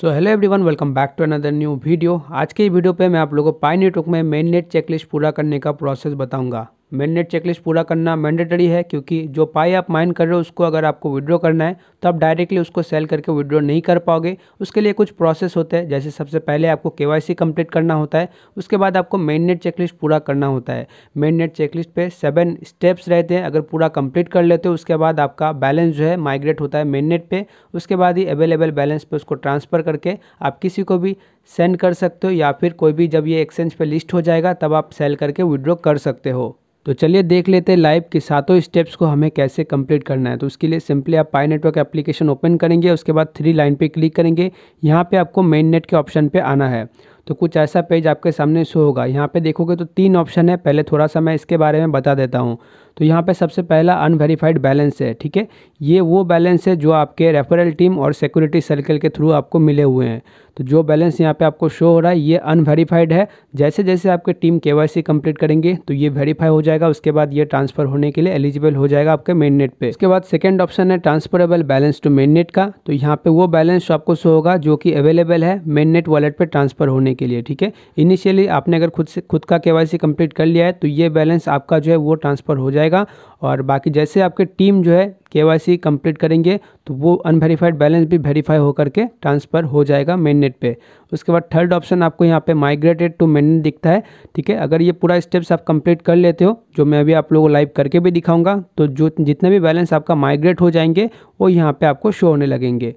so hello everyone welcome back to another new video आज के video पे मैं आप लोगों को पाई नेटवर्क में मेन नेट चेकलिस्ट पूरा करने का प्रोसेस बताऊंगा मैंडेट चेकलिस्ट पूरा करना मैंडेटरी है क्योंकि जो पाई आप माइन कर रहे हो उसको अगर आपको विड्रॉ करना है तो आप डायरेक्टली उसको सेल करके विड्रॉ नहीं कर पाओगे उसके लिए कुछ प्रोसेस होते हैं जैसे सबसे पहले आपको के वाई कंप्लीट करना होता है उसके बाद आपको मैंडेट चेकलिस्ट पूरा करना होता है मैंडेट चेकलिस्ट पर सेवन स्टेप्स रहते हैं अगर पूरा कंप्लीट कर लेते हो उसके बाद आपका बैलेंस जो है माइग्रेट होता है मेननेट पर उसके बाद ही अवेलेबल बैलेंस पर उसको ट्रांसफ़र करके आप किसी को भी सेंड कर सकते हो या फिर कोई भी जब ये एक्सचेंज पे लिस्ट हो जाएगा तब आप सेल करके विड्रॉ कर सकते हो तो चलिए देख लेते हैं लाइव के सातों स्टेप्स को हमें कैसे कंप्लीट करना है तो उसके लिए सिंपली आप पाई नेटवर्क एप्लीकेशन ओपन करेंगे उसके बाद थ्री लाइन पे क्लिक करेंगे यहाँ पे आपको मेन नेट के ऑप्शन पे आना है तो कुछ ऐसा पेज आपके सामने शो होगा यहाँ पे देखोगे तो तीन ऑप्शन है पहले थोड़ा सा मैं इसके बारे में बता देता हूँ तो यहाँ पे सबसे पहला अनवेरीफाइड बैलेंस है ठीक है ये वो बैलेंस है जो आपके रेफरल टीम और सिक्योरिटी सर्कल के थ्रू आपको मिले हुए हैं तो जो बैलेंस यहाँ पे आपको शो हो रहा है ये अनवेरीफाइड है जैसे जैसे आपके टीम के वाई सी कंप्लीट करेंगे तो ये वेरीफाई हो जाएगा उसके बाद ये ट्रांसफर होने के लिए एलिजिबल हो जाएगा आपके मेन नेट पर उसके बाद सेकेंड ऑप्शन है transferable balance to main net का तो यहाँ पर वो बैलेंस आपको शो होगा जो कि अवेलेबल है मेन नेट वॉलेट पर ट्रांसफर होने के लिए ठीक है इनिशियली आपने अगर खुद से खुद का के वाई सी कंप्लीट कर लिया है तो ये बैलेंस आपका जो है वो ट्रांसफर हो जाएगा जाएगा और बाकी जैसे आपके टीम जो है के वाई करेंगे तो वो अनवेरीफाइड बैलेंस भी वेरीफाई होकर के ट्रांसफ़र हो जाएगा मेन नेट पर उसके बाद थर्ड ऑप्शन आपको यहाँ पे माइग्रेटेड टू मेन नेट दिखता है ठीक है अगर ये पूरा स्टेप्स आप कंप्लीट कर लेते हो जो मैं अभी आप लोगों को लाइव करके भी दिखाऊंगा तो जो जितने भी बैलेंस आपका माइग्रेट हो जाएंगे वो यहाँ पर आपको शो होने लगेंगे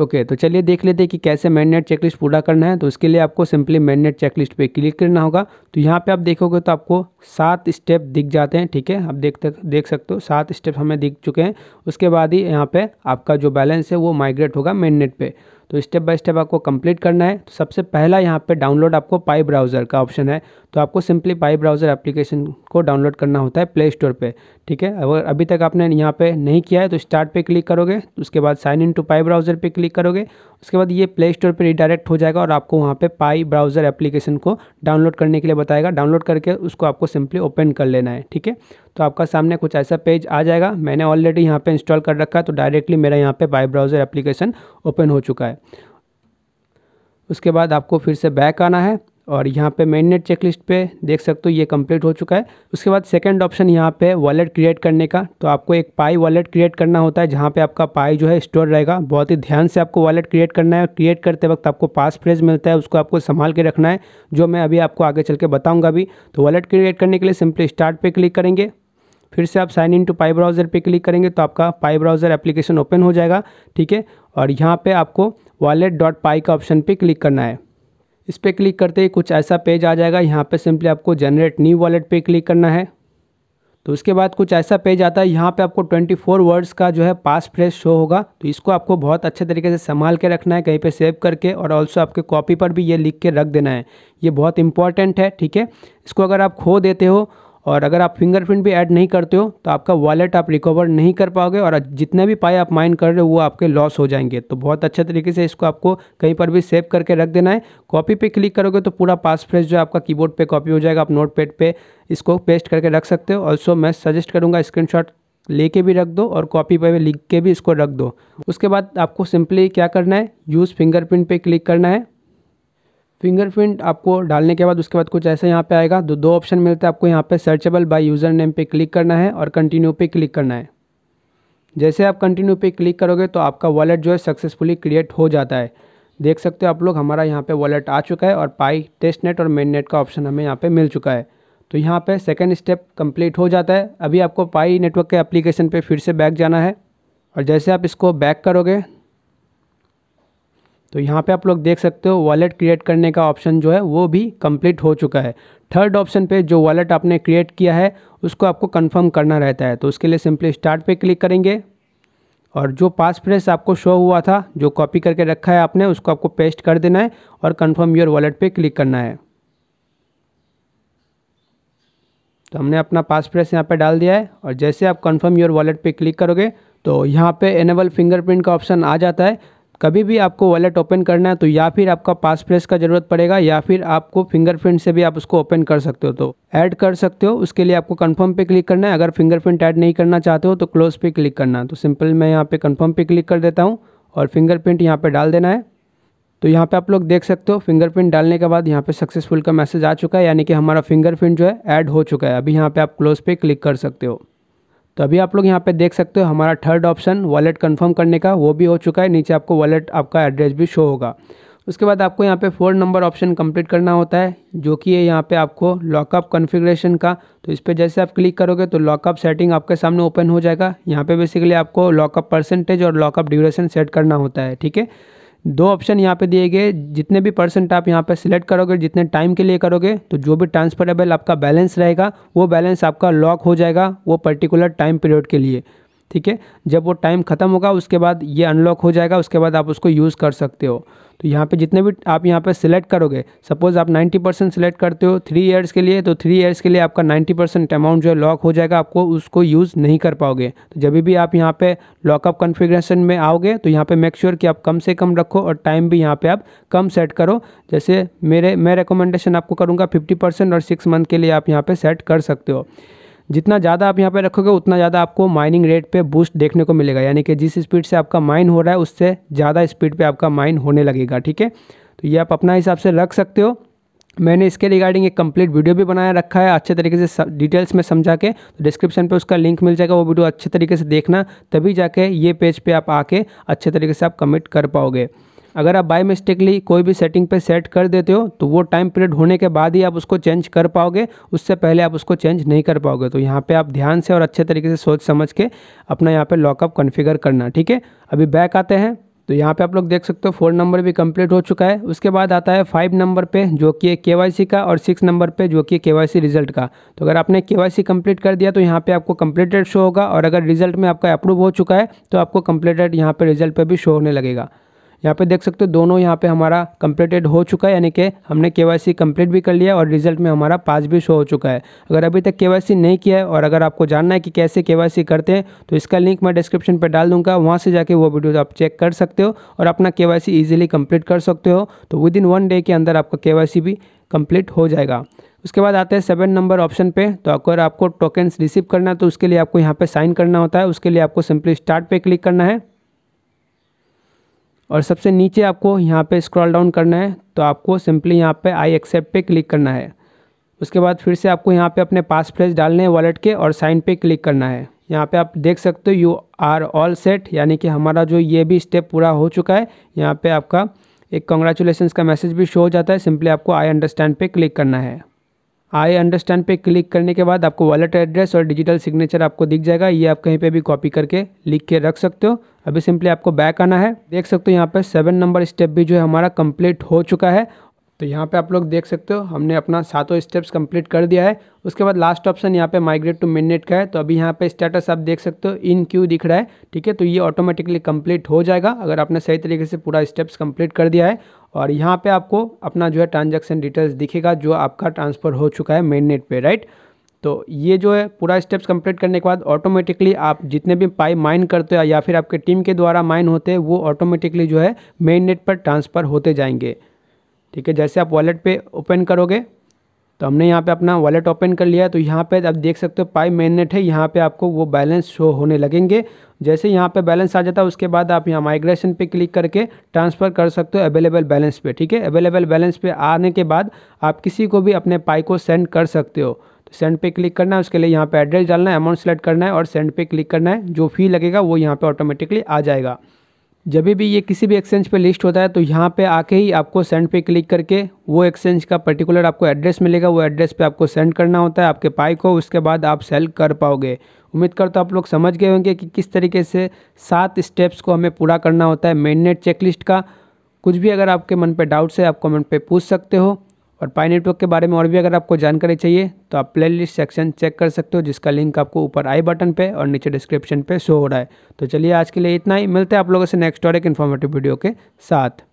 ओके तो चलिए देख लेते हैं कि कैसे मैंने चेकलिस्ट पूरा करना है तो इसके लिए आपको सिंपली मैंने चेकलिस्ट पे क्लिक करना होगा तो यहाँ पे आप देखोगे तो आपको सात स्टेप दिख जाते हैं ठीक है आप देख देख सकते हो सात स्टेप हमें दिख चुके हैं उसके बाद ही यहाँ पे आपका जो बैलेंस है वो माइग्रेट होगा मेन पर तो स्टेप बाय स्टेप आपको कंप्लीट करना है तो सबसे पहला यहाँ पे डाउनलोड आपको पाई ब्राउज़र का ऑप्शन है तो आपको सिंपली पाई ब्राउज़र एप्लीकेशन को डाउनलोड करना होता है प्ले स्टोर पर ठीक है अगर अभी तक आपने यहाँ पर नहीं किया है तो स्टार्ट पर क्लिक करोगे उसके बाद sign in to Pi browser पर क्लिक करोगे उसके बाद ये प्ले स्टोर पर रिडायरेक्ट हो जाएगा और आपको वहाँ पे पाई ब्राउज़र एप्लीकेशन को डाउनलोड करने के लिए बताएगा डाउनलोड करके उसको आपको सिंपली ओपन कर लेना है ठीक है तो आपका सामने कुछ ऐसा पेज आ जाएगा मैंने ऑलरेडी यहाँ पर इंस्टॉल कर रखा है तो डायरेक्टली मेरा यहाँ पर पाई ब्राउज़र एप्लीकेशन ओपन हो चुका है उसके बाद आपको फिर से बैक आना है और यहाँ पे मेन नेट चेकलिस्ट पे देख सकते हो ये कंप्लीट हो चुका है उसके बाद सेकंड ऑप्शन यहाँ पे वॉलेट क्रिएट करने का तो आपको एक पाई वॉलेट क्रिएट करना होता है जहाँ पे आपका पाई जो है स्टोर रहेगा बहुत ही ध्यान से आपको वॉलेट क्रिएट करना है क्रिएट करते वक्त आपको पास फ्रेज मिलता है उसको आपको संभाल के रखना है जो मैं अभी आपको आगे चल के बताऊँगा अभी तो वॉलेट क्रिएट करने के लिए सिंपली स्टार्ट पर क्लिक करेंगे फिर से आप sign in to Pi browser पर क्लिक करेंगे तो आपका पाई ब्राउज़र एप्लीकेशन ओपन हो जाएगा ठीक है और यहाँ पर आपको वॉलेट डॉट पाई का ऑप्शन पर क्लिक करना है इस पर क्लिक करते ही कुछ ऐसा पेज आ जाएगा यहाँ पे सिंपली आपको जनरेट न्यू वॉलेट पे क्लिक करना है तो उसके बाद कुछ ऐसा पेज आता है यहाँ पे आपको 24 वर्ड्स का जो है पास फ्रेश शो होगा तो इसको आपको बहुत अच्छे तरीके से संभाल के रखना है कहीं पे सेव करके और ऑल्सो आपके कॉपी पर भी ये लिख के रख देना है ये बहुत इंपॉर्टेंट है ठीक है इसको अगर आप खो देते हो और अगर आप फिंगरप्रिंट भी ऐड नहीं करते हो तो आपका वॉलेट आप रिकवर नहीं कर पाओगे और जितने भी पाए आप माइन कर रहे हो वो आपके लॉस हो जाएंगे तो बहुत अच्छे तरीके से इसको आपको कहीं पर भी सेव करके रख देना है कॉपी पे क्लिक करोगे तो पूरा पास फ्रेस जो आपका कीबोर्ड पे कॉपी हो जाएगा आप नोट पैड पर इसको पेस्ट करके रख सकते हो ऑल्सो मैं सजेस्ट करूँगा ले लेके भी रख दो और कॉपी पर लिख के भी इसको रख दो उसके बाद आपको सिंपली क्या करना है यूज़ फिंगरप्रिंट पे क्लिक करना है फिंगरप्रिंट आपको डालने के बाद उसके बाद कुछ ऐसे यहाँ पे आएगा तो दो ऑप्शन मिलते हैं आपको यहाँ पे सर्चेबल बाय यूज़र नेम पे क्लिक करना है और कंटिन्यू पे क्लिक करना है जैसे आप कंटिन्यू पे क्लिक करोगे तो आपका वॉलेट जो है सक्सेसफुली क्रिएट हो जाता है देख सकते हो आप लोग हमारा यहाँ पर वॉलेट आ चुका है और पाई टेस्ट नेट और मेन नेट का ऑप्शन हमें यहाँ पर मिल चुका है तो यहाँ पर सेकेंड स्टेप कम्प्लीट हो जाता है अभी आपको पाई नेटवर्क के अप्लीकेशन पर फिर से बैक जाना है और जैसे आप इसको बैक करोगे तो यहाँ पे आप लोग देख सकते हो वॉलेट क्रिएट करने का ऑप्शन जो है वो भी कंप्लीट हो चुका है थर्ड ऑप्शन पे जो वॉलेट आपने क्रिएट किया है उसको आपको कंफर्म करना रहता है तो उसके लिए सिंपली स्टार्ट पे क्लिक करेंगे और जो पास प्रेस आपको शो हुआ था जो कॉपी करके रखा है आपने उसको आपको पेस्ट कर देना है और कन्फर्म योर वॉलेट पर क्लिक करना है तो हमने अपना पास प्रेस यहाँ पर डाल दिया है और जैसे आप कन्फर्म योर वॉलेट पर क्लिक करोगे तो यहाँ पे एनेबल फिंगरप्रिंट का ऑप्शन आ जाता है कभी भी आपको वॉलेट ओपन करना है तो या फिर आपका पास प्रेस का ज़रूरत पड़ेगा या फिर आपको फिंगरप्रिंट से भी आप उसको ओपन कर सकते हो तो ऐड कर सकते हो उसके लिए आपको कन्फर्म पे क्लिक करना है अगर फिंगरप्रिंट ऐड नहीं करना चाहते हो तो क्लोज पे क्लिक करना तो सिंपल मैं यहाँ पे कन्फर्म पे क्लिक कर देता हूँ और फिंगरप्रिंट यहाँ पर डाल देना है तो यहाँ पर आप लोग देख सकते हो फिंगरप्रिंट डालने के बाद यहाँ पर सक्सेसफुल का मैसेज आ चुका है यानी कि हमारा फिंगरप्रिंट जो है ऐड हो चुका है अभी यहाँ पर आप क्लोज पे क्लिक कर सकते हो तो अभी आप लोग यहाँ पे देख सकते हो हमारा थर्ड ऑप्शन वॉलेट कंफर्म करने का वो भी हो चुका है नीचे आपको वॉलेट आपका एड्रेस भी शो होगा उसके बाद आपको यहाँ पे फोर नंबर ऑप्शन कंप्लीट करना होता है जो कि है यहाँ पे आपको लॉकअप कॉन्फ़िगरेशन का तो इस पर जैसे आप क्लिक करोगे तो लॉकअप सेटिंग आपके सामने ओपन हो जाएगा यहाँ पे बेसिकली आपको लॉकअप परसेंटेज और लॉकअप ड्यूरेशन सेट करना होता है ठीक है दो ऑप्शन यहाँ पे दिए गए जितने भी परसेंट आप यहाँ पे सिलेक्ट करोगे जितने टाइम के लिए करोगे तो जो भी ट्रांसफरेबल आपका बैलेंस रहेगा वो बैलेंस आपका लॉक हो जाएगा वो पर्टिकुलर टाइम पीरियड के लिए ठीक है जब वो टाइम ख़त्म होगा उसके बाद ये अनलॉक हो जाएगा उसके बाद आप उसको यूज़ कर सकते हो तो यहाँ पे जितने भी आप यहाँ पे सिलेक्ट करोगे सपोज़ आप 90 परसेंट सिलेक्ट करते हो थ्री ईयर्स के लिए तो थ्री ईयर्स के लिए आपका 90 परसेंट अमाउंट जो है लॉक हो जाएगा आपको उसको यूज़ नहीं कर पाओगे तो जब भी आप यहाँ पे लॉकअप कन्फिग्रेशन में आओगे तो यहाँ पे मेक श्योर sure कि आप कम से कम रखो और टाइम भी यहाँ पर आप कम सेट करो जैसे मेरे मैं रिकमेंडेशन आपको करूँगा फिफ्टी और सिक्स मंथ के लिए आप यहाँ पर सेट कर सकते हो जितना ज़्यादा आप यहाँ पे रखोगे उतना ज़्यादा आपको माइनिंग रेट पे बूस्ट देखने को मिलेगा यानी कि जिस स्पीड से आपका माइन हो रहा है उससे ज़्यादा स्पीड पे आपका माइन होने लगेगा ठीक है तो ये आप अपना हिसाब से रख सकते हो मैंने इसके रिगार्डिंग एक कंप्लीट वीडियो भी बनाया रखा है अच्छे तरीके से डिटेल्स में समझा के तो डिस्क्रिप्शन पे उसका लिंक मिल जाएगा वो वीडियो अच्छे तरीके से देखना तभी जाके ये पेज पे आप आके अच्छे तरीके से आप कमिट कर पाओगे अगर आप बाई मिस्टेकली कोई भी सेटिंग पे सेट कर देते हो तो वो टाइम पीरियड होने के बाद ही आप उसको चेंज कर पाओगे उससे पहले आप उसको चेंज नहीं कर पाओगे तो यहाँ पे आप ध्यान से और अच्छे तरीके से सोच समझ के अपना यहाँ पे लॉकअप कन्फिगर करना ठीक है अभी बैक आते हैं तो यहाँ पे आप लोग देख सकते हो फोर नंबर भी कंप्लीट हो चुका है उसके बाद आता है फाइव नंबर पे जो कि के वाई का और सिक्स नंबर पे जो कि के रिजल्ट का तो अगर आपने के वाई कंप्लीट कर दिया तो यहाँ पे आपको कंप्लीटेड शो होगा और अगर रिजल्ट में आपका अप्रूव हो चुका है तो आपको कंप्लीटेड यहाँ पे रिजल्ट पर भी शो होने लगेगा यहाँ पे देख सकते हो दोनों यहाँ पे हमारा कंप्लीटेड हो चुका है यानी कि हमने के वाई कंप्लीट भी कर लिया और रिजल्ट में हमारा पास भी शो हो चुका है अगर अभी तक के नहीं किया है और अगर आपको जानना है कि कैसे के करते हैं तो इसका लिंक मैं डिस्क्रिप्शन पर डाल दूंगा वहाँ से जाके वो वीडियोज़ आप चेक कर सकते हो और अपना के वाई ईजिली कंप्लीट कर सकते हो तो विद इन वन डे के अंदर आपका के भी कंप्लीट हो जाएगा उसके बाद आते हैं सेवन नंबर ऑप्शन पे तो अगर आपको टोकन्स रिसीव करना है तो उसके लिए आपको यहाँ पे साइन करना होता है उसके लिए आपको सिंपली स्टार्ट पे क्लिक करना है और सबसे नीचे आपको यहाँ पे स्क्रॉल डाउन करना है तो आपको सिंपली यहाँ पे आई एक्सेप्ट पे क्लिक करना है उसके बाद फिर से आपको यहाँ पे अपने पास फ्रेज डालने हैं वॉलेट के और साइन पे क्लिक करना है यहाँ पे आप देख सकते हो यू आर ऑल सेट यानी कि हमारा जो ये भी स्टेप पूरा हो चुका है यहाँ पर आपका एक कॉन्ग्रेचुलेसन का मैसेज भी शो हो जाता है सिंपली आपको आई अंडरस्टैंड पे क्लिक करना है आई अंडरस्टैंड पे क्लिक करने के बाद आपको वॉलेट एड्रेस और डिजिटल सिग्नेचर आपको दिख जाएगा ये आप कहीं पे भी कॉपी करके लिख के रख सकते हो अभी सिंपली आपको बैक आना है देख सकते हो यहाँ पे सेवन नंबर स्टेप भी जो है हमारा कंप्लीट हो चुका है तो यहाँ पे आप लोग देख सकते हो हमने अपना सातों स्टेप्स कंप्लीट कर दिया है उसके बाद लास्ट ऑप्शन यहाँ पे माइग्रेट टू मिनट का है तो अभी यहाँ पे स्टेटस आप देख सकते हो इन क्यू दिख रहा है ठीक है तो ये ऑटोमेटिकली कंप्लीट हो जाएगा अगर आपने सही तरीके से पूरा स्टेप्स कंप्लीट कर दिया है और यहाँ पे आपको अपना जो है ट्रांजैक्शन डिटेल्स दिखेगा जो आपका ट्रांसफ़र हो चुका है मेन नेट पर राइट तो ये जो है पूरा स्टेप्स कंप्लीट करने के बाद ऑटोमेटिकली आप जितने भी पाई माइन करते हो या फिर आपके टीम के द्वारा माइन होते हैं वो ऑटोमेटिकली जो है मेन नेट पर ट्रांसफ़र होते जाएंगे ठीक है जैसे आप वॉलेट पे ओपन करोगे तो हमने यहाँ पे अपना वॉलेट ओपन कर लिया है तो यहाँ पे आप देख सकते हो पाई मेननेट है यहाँ पे आपको वो बैलेंस शो होने लगेंगे जैसे यहाँ पे बैलेंस आ जाता है उसके बाद आप यहाँ माइग्रेशन पे क्लिक करके ट्रांसफ़र कर सकते हो अवेलेबल बैलेंस पे ठीक है अवेलेबल बैलेंस पे आने के बाद आप किसी को भी अपने पाई को सेंड कर सकते हो तो सेंड पे क्लिक करना है उसके लिए यहाँ पर एड्रेस डालना है अमाउंट सेलेक्ट करना है और सेंड पे क्लिक करना है जो फी लगेगा वो यहाँ पर ऑटोमेटिकली आ जाएगा जब भी ये किसी भी एक्सचेंज पे लिस्ट होता है तो यहाँ पे आके ही आपको सेंड पे क्लिक करके वो एक्सचेंज का पर्टिकुलर आपको एड्रेस मिलेगा वो एड्रेस पे आपको सेंड करना होता है आपके पाई को उसके बाद आप सेल कर पाओगे उम्मीद करता हूँ आप लोग समझ गए होंगे कि किस तरीके से सात स्टेप्स को हमें पूरा करना होता है मेन नेट चेकलिस्ट का कुछ भी अगर आपके मन पर डाउट्स है आप कमेंट पर पूछ सकते हो और पाई नेटवर्क के बारे में और भी अगर आपको जानकारी चाहिए तो आप प्लेलिस्ट सेक्शन चेक कर सकते हो जिसका लिंक आपको ऊपर आई बटन पे और नीचे डिस्क्रिप्शन पे शो हो रहा है तो चलिए आज के लिए इतना ही मिलते हैं आप लोगों से नेक्स्ट और एक इन्फॉर्मेटिव वीडियो के साथ